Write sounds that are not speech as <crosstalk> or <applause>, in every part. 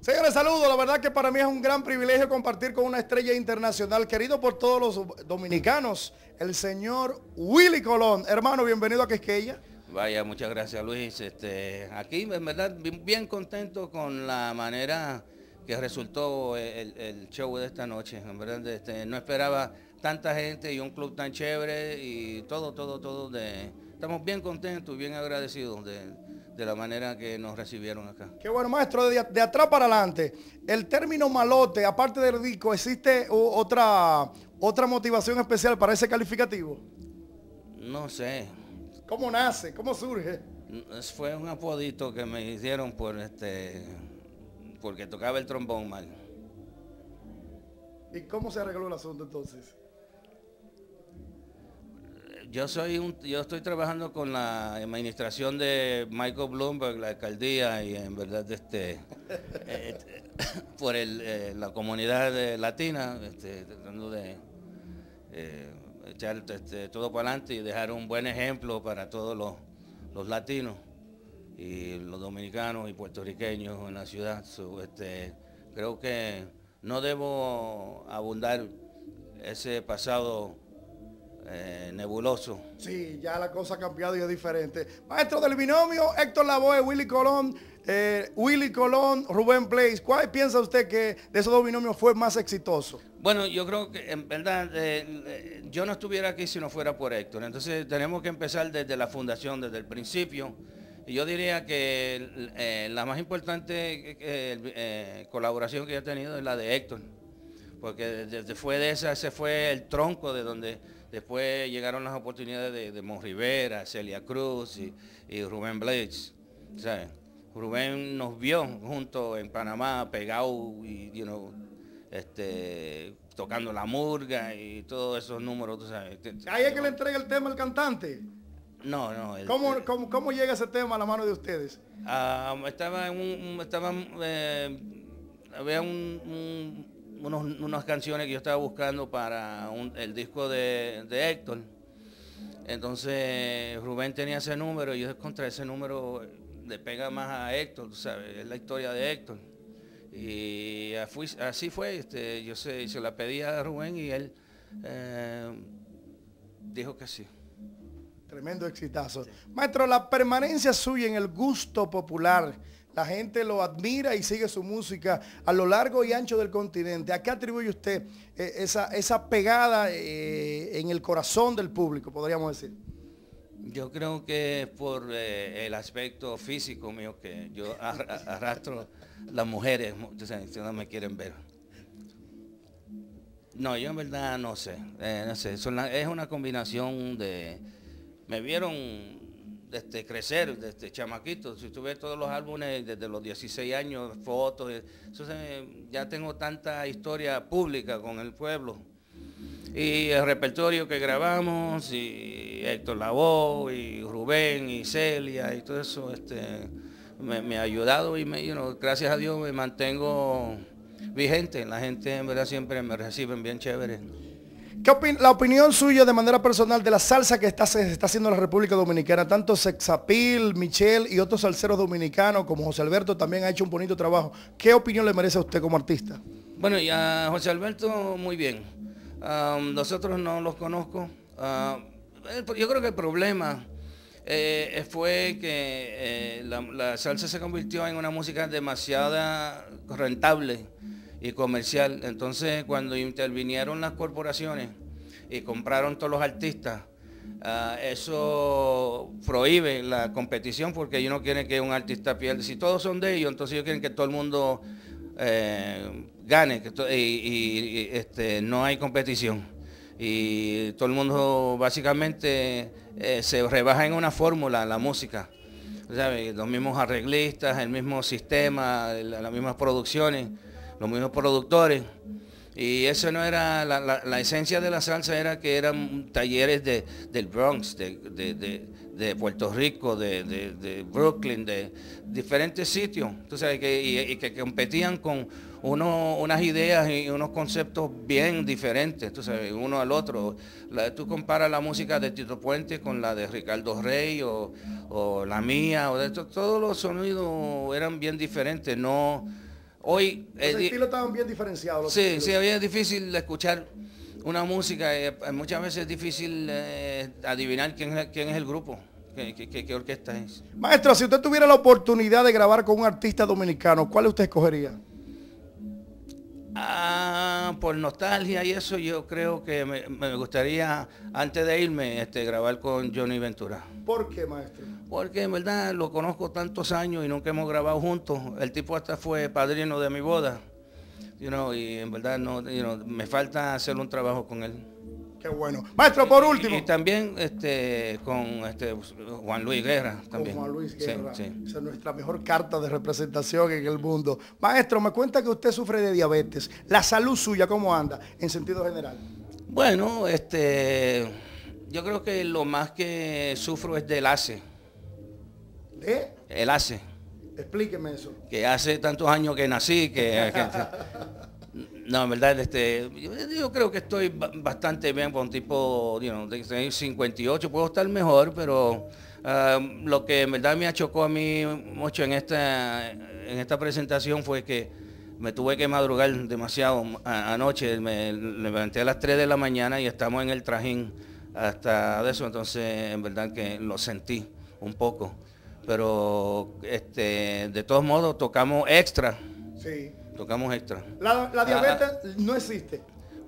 Señores, saludos. La verdad que para mí es un gran privilegio compartir con una estrella internacional, querido por todos los dominicanos, el señor Willy Colón. Hermano, bienvenido a Quesqueya. Vaya, muchas gracias Luis. Este, aquí en verdad bien contento con la manera que resultó el, show de esta noche. En verdad este, no esperaba tanta gente y un club tan chévere y todo, todo, todo. De, estamos bien contentos y bien agradecidos de, de la manera que nos recibieron acá. Qué bueno, maestro, de, atrás para adelante. El término malote, aparte del disco, ¿existe otra, otra motivación especial para ese calificativo? No sé. ¿Cómo nace? ¿Cómo surge? Fue un apodito que me hicieron por este porque tocaba el trombón mal. ¿Y cómo se arregló el asunto entonces? yo soy un, yo estoy trabajando con la administración de Michael Bloomberg, la alcaldía y en verdad este eh, por eh, la comunidad latina, este, tratando de eh, echar este, todo para adelante y dejar un buen ejemplo para todos los, latinos y los dominicanos y puertorriqueños en la ciudad. este, creo que no debo abundar ese pasado eh, nebuloso. Sí, ya la cosa ha cambiado y es diferente. Maestro del binomio, Héctor de Willy Colón, eh, Willy Colón, Rubén Place. ¿Cuál piensa usted que de esos dos binomios fue más exitoso? Bueno, yo creo que en verdad eh, yo no estuviera aquí si no fuera por Héctor. Entonces tenemos que empezar desde la fundación, desde el principio. y Yo diría que la más importante colaboración que he tenido es la de Héctor porque desde fue de esa, se fue el tronco de donde después llegaron las oportunidades de, de Mon Rivera, Celia Cruz y, Rubén Blades. Rubén nos vio juntos en Panamá, pegado y you este, tocando la murga y todos esos números, tú sabes. Ahí es que le entrega el tema al cantante. No, no. ¿Cómo, llega ese tema a la mano de ustedes? Ah, estaba en un, eh, había un unas canciones que yo estaba buscando para el disco de, Héctor. Entonces Rubén tenía ese número y yo contra ese número le pega más a Héctor, ¿sabes? Es la historia de Héctor. Y así fue, este, yo se, se la pedí a Rubén y él eh, dijo que sí. Tremendo exitazo. Maestro, la permanencia suya en el gusto popular la gente lo admira y sigue su música a lo largo y ancho del continente. ¿A qué atribuye usted eh, esa, pegada eh, en el corazón del público, podríamos decir? Yo creo que es por eh, el aspecto físico mío que yo arrastro las mujeres, o no me quieren ver. No, yo en verdad no sé, no es una combinación de, me vieron este, crecer, desde chamaquito. Si tú todos los álbumes desde los 16 años, fotos, eh, ya tengo tanta historia pública con el pueblo. Y el repertorio que grabamos, y Héctor Lavoe, y Rubén, y Celia, y todo eso, este, me, ha ayudado y me, gracias a Dios me mantengo vigente. La gente en verdad siempre me reciben bien chévere. ¿Qué la opinión suya de manera personal de la salsa que está, se está haciendo la República Dominicana? Tanto Sexapil, Michelle y otros salseros dominicanos como José Alberto también ha hecho un bonito trabajo. ¿Qué opinión le merece a usted como artista? Bueno, y a José Alberto muy bien. nosotros no los conozco. Ah, yo creo que el problema eh, fue que eh, la salsa se convirtió en una música demasiado rentable y comercial. Entonces, cuando intervinieron las corporaciones y compraron todos los artistas, ah, eso prohíbe la competición porque ellos no quieren que un artista pierda. Si todos son de ellos, entonces ellos quieren que todo el mundo eh, gane y, este, no hay competición y todo el mundo básicamente eh, se rebaja en una fórmula la música. Los mismos arreglistas, el mismo sistema, las mismas producciones los mismos productores. Y eso no era, la, esencia de la salsa era que eran talleres de, del Bronx, de, de, Puerto Rico, de, Brooklyn, de diferentes sitios, que, y, que competían con uno, unas ideas y unos conceptos bien diferentes, uno al otro. tú comparas la música de Tito Puente con la de Ricardo Rey o, la mía, o de todos los sonidos eran bien diferentes, no Hoy... Los eh, estilo estaban bien diferenciados. Sí, sí, es difícil escuchar una música, eh, muchas veces es difícil eh, adivinar quién es, el grupo. ¿Qué, orquesta es? Maestro, si usted tuviera la oportunidad de grabar con un artista dominicano, ¿cuál usted escogería? Ah, por nostalgia y eso yo creo que me, gustaría, antes de irme, este, grabar con Johnny Ventura. ¿Por qué, maestro? porque en verdad lo conozco tantos años y nunca hemos grabado juntos. El tipo hasta fue padrino de mi boda. y en verdad no, me falta hacer un trabajo con él. Qué bueno. Maestro, por último. Y, también este, con este, Juan Luis Guerra. También. Juan Luis Guerra. Esa es nuestra mejor carta de representación en el mundo. Maestro, me cuenta que usted sufre de diabetes. ¿La salud suya cómo anda en sentido general? Bueno, este, yo creo que lo más que sufro es de ACE. ¿Eh? hace. hace Explíqueme eso. Que hace tantos años que nací, que... <laughs> no, en verdad, este, yo, creo que estoy bastante bien con tipo, you 58, puedo estar mejor, pero um, lo que en verdad me achocó a mí mucho en esta, en esta presentación fue que me tuve que madrugar demasiado anoche, me levanté a las 3 de la mañana y estamos en el trajín hasta eso, entonces en verdad que lo sentí un poco pero este, de todos modos tocamos extra. Sí. Tocamos extra. La, ah, ah. diabetes no existe.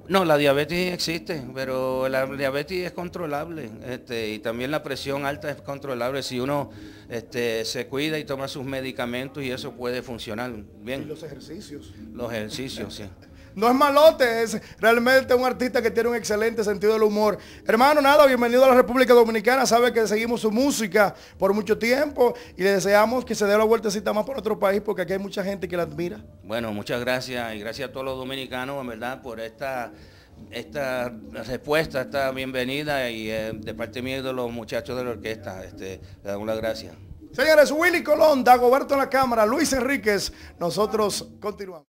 No, la diabetes existe, pero la diabetes es controlable este, y también la presión alta es controlable. Si uno este, se cuida y toma sus medicamentos y eso puede funcionar bien. ¿Y los ejercicios. Los ejercicios, sí. <laughs> no es malote, es realmente un artista que tiene un excelente sentido del humor. Hermano, nada, bienvenido a la República Dominicana. Sabe que seguimos su música por mucho tiempo y le deseamos que se dé la vueltecita más por otro país porque aquí hay mucha gente que la admira. Bueno, muchas gracias y gracias a todos los dominicanos, en verdad, por esta esta respuesta, esta bienvenida y eh, de parte mía y de los muchachos de la orquesta, este, le damos las gracias. Señores, Willy Colón, Dagoberto en la cámara, Luis Enríquez, nosotros continuamos.